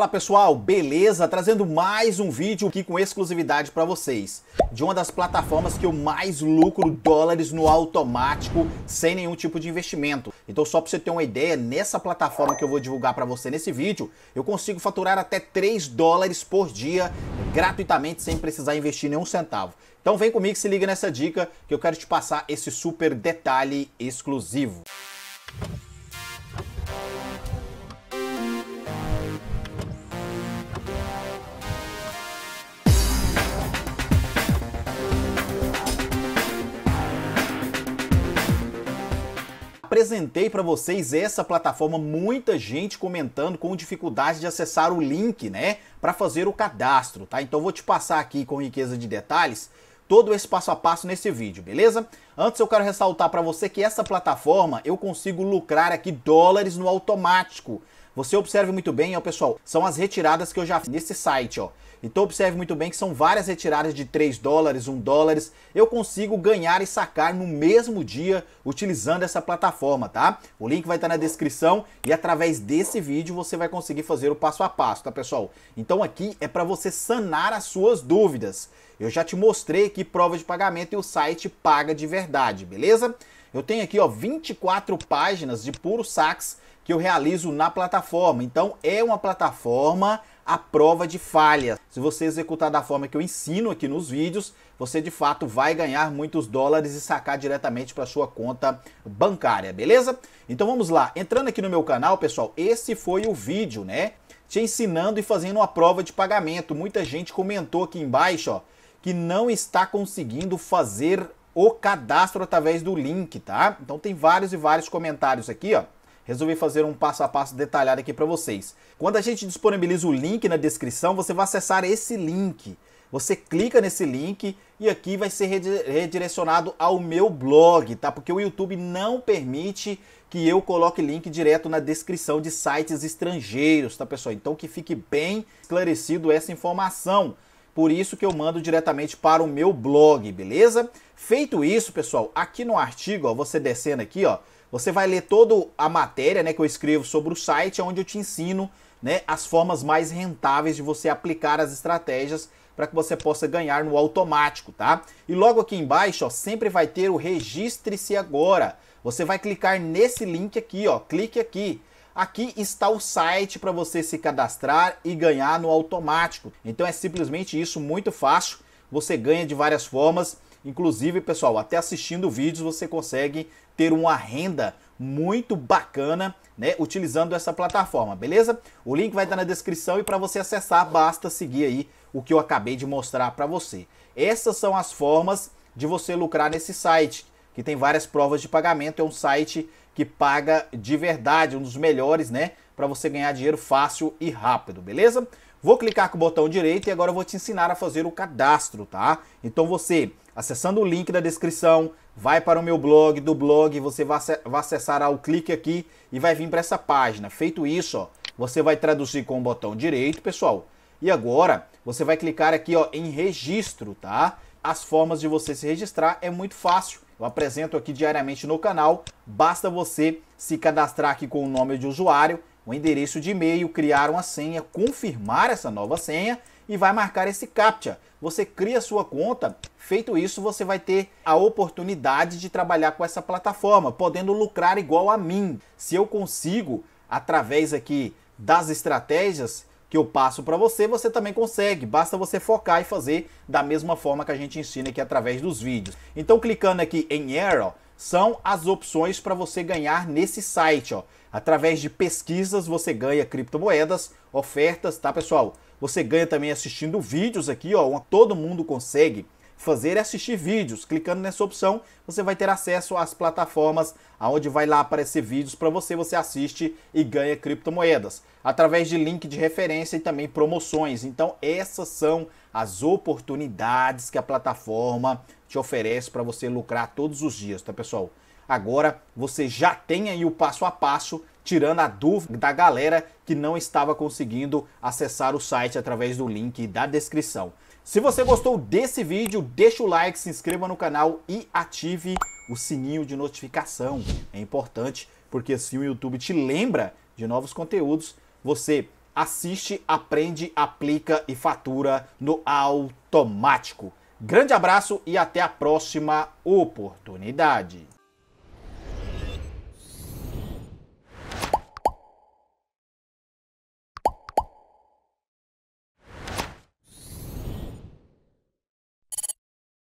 Fala pessoal, beleza? Trazendo mais um vídeo aqui com exclusividade para vocês de uma das plataformas que eu mais lucro dólares no automático sem nenhum tipo de investimento. Então só para você ter uma ideia, nessa plataforma que eu vou divulgar para você nesse vídeo, eu consigo faturar até 3 dólares por dia gratuitamente sem precisar investir nenhum centavo. Então vem comigo, se liga nessa dica que eu quero te passar esse super detalhe exclusivo. apresentei para vocês essa plataforma, muita gente comentando com dificuldade de acessar o link, né, para fazer o cadastro, tá? Então vou te passar aqui com riqueza de detalhes todo esse passo a passo nesse vídeo, beleza? Antes eu quero ressaltar para você que essa plataforma eu consigo lucrar aqui dólares no automático. Você observe muito bem, ó, pessoal, são as retiradas que eu já fiz nesse site, ó. Então observe muito bem que são várias retiradas de 3 dólares, 1 dólares. Eu consigo ganhar e sacar no mesmo dia utilizando essa plataforma, tá? O link vai estar na descrição e através desse vídeo você vai conseguir fazer o passo a passo, tá, pessoal? Então aqui é para você sanar as suas dúvidas. Eu já te mostrei aqui prova de pagamento e o site paga de verdade, beleza? Eu tenho aqui, ó, 24 páginas de puro sax que eu realizo na plataforma. Então é uma plataforma à prova de falhas. Se você executar da forma que eu ensino aqui nos vídeos, você de fato vai ganhar muitos dólares e sacar diretamente para sua conta bancária, beleza? Então vamos lá. Entrando aqui no meu canal, pessoal, esse foi o vídeo, né? Te ensinando e fazendo uma prova de pagamento. Muita gente comentou aqui embaixo, ó, que não está conseguindo fazer o cadastro através do link, tá? Então tem vários e vários comentários aqui, ó resolvi fazer um passo a passo detalhado aqui para vocês. Quando a gente disponibiliza o link na descrição, você vai acessar esse link. Você clica nesse link e aqui vai ser redirecionado ao meu blog, tá? Porque o YouTube não permite que eu coloque link direto na descrição de sites estrangeiros, tá, pessoal? Então que fique bem esclarecido essa informação. Por isso que eu mando diretamente para o meu blog, beleza? Feito isso, pessoal, aqui no artigo, ó, você descendo aqui, ó, você vai ler toda a matéria né, que eu escrevo sobre o site, é onde eu te ensino né, as formas mais rentáveis de você aplicar as estratégias para que você possa ganhar no automático, tá? E logo aqui embaixo, ó, sempre vai ter o registre-se agora. Você vai clicar nesse link aqui, ó, clique aqui. Aqui está o site para você se cadastrar e ganhar no automático. Então é simplesmente isso, muito fácil. Você ganha de várias formas. Inclusive, pessoal, até assistindo vídeos você consegue ter uma renda muito bacana, né, utilizando essa plataforma, beleza? O link vai estar na descrição e para você acessar basta seguir aí o que eu acabei de mostrar para você. Essas são as formas de você lucrar nesse site, que tem várias provas de pagamento, é um site que paga de verdade, um dos melhores, né, para você ganhar dinheiro fácil e rápido, beleza? Vou clicar com o botão direito e agora eu vou te ensinar a fazer o cadastro, tá? Então você, acessando o link da descrição, vai para o meu blog, do blog você vai acessar ao clique aqui e vai vir para essa página. Feito isso, ó, você vai traduzir com o botão direito, pessoal. E agora você vai clicar aqui ó, em registro, tá? As formas de você se registrar é muito fácil. Eu apresento aqui diariamente no canal. Basta você se cadastrar aqui com o nome de usuário o endereço de e-mail, criar uma senha, confirmar essa nova senha e vai marcar esse CAPTCHA. Você cria sua conta, feito isso, você vai ter a oportunidade de trabalhar com essa plataforma, podendo lucrar igual a mim. Se eu consigo, através aqui das estratégias que eu passo para você, você também consegue. Basta você focar e fazer da mesma forma que a gente ensina aqui através dos vídeos. Então, clicando aqui em Arrow, são as opções para você ganhar nesse site, ó. Através de pesquisas você ganha criptomoedas, ofertas, tá, pessoal? Você ganha também assistindo vídeos aqui, ó, todo mundo consegue fazer é assistir vídeos. Clicando nessa opção, você vai ter acesso às plataformas aonde vai lá aparecer vídeos para você, você assiste e ganha criptomoedas, através de link de referência e também promoções. Então, essas são as oportunidades que a plataforma te oferece para você lucrar todos os dias, tá, pessoal? Agora você já tem aí o passo a passo, tirando a dúvida da galera que não estava conseguindo acessar o site através do link da descrição. Se você gostou desse vídeo, deixa o like, se inscreva no canal e ative o sininho de notificação. É importante porque assim o YouTube te lembra de novos conteúdos. Você assiste, aprende, aplica e fatura no automático. Grande abraço e até a próxima oportunidade.